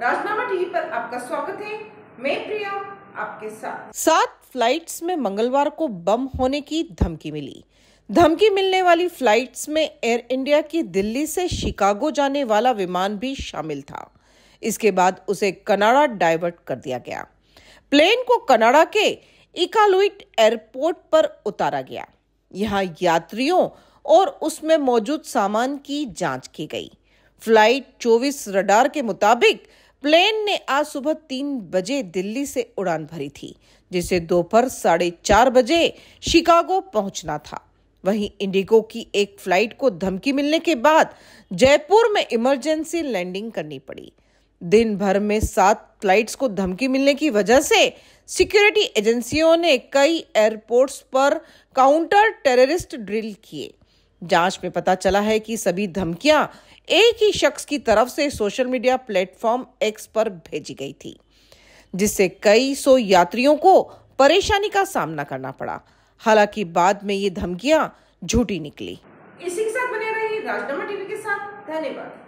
राजनामा TV पर आपका स्वागत है मैं प्रिया आपके साथ सात फ्लाइट्स में मंगलवार को बम होने की धमकी मिली धमकी मिलने वाली फ्लाइट्स में एयर इंडिया की दिल्ली से शिकागो जाने वाला विमान भी शामिल था इसके बाद उसे कनाडा डाइवर्ट कर दिया गया प्लेन को कनाडा के इकालुइट एयरपोर्ट पर उतारा गया यहाँ यात्रियों और उसमें मौजूद सामान की जांच की गई फ्लाइट 24 रडार के मुताबिक प्लेन ने आज सुबह तीन बजे दिल्ली से उड़ान भरी थी जिसे दोपहर साढ़े चार बजे शिकागो पहुंचना था वहीं इंडिगो की एक फ्लाइट को धमकी मिलने के बाद जयपुर में इमरजेंसी लैंडिंग करनी पड़ी दिन भर में सात फ्लाइट्स को धमकी मिलने की वजह से सिक्योरिटी एजेंसियों ने कई एयरपोर्ट्स पर काउंटर टेररिस्ट ड्रिल किए जांच में पता चला है कि सभी धमकियां एक ही शख्स की तरफ से सोशल मीडिया प्लेटफॉर्म एक्स पर भेजी गई थी जिससे कई सौ यात्रियों को परेशानी का सामना करना पड़ा हालांकि बाद में ये धमकियां झूठी निकली इसी के साथ बने रहिए राजनामा टीवी के साथ धन्यवाद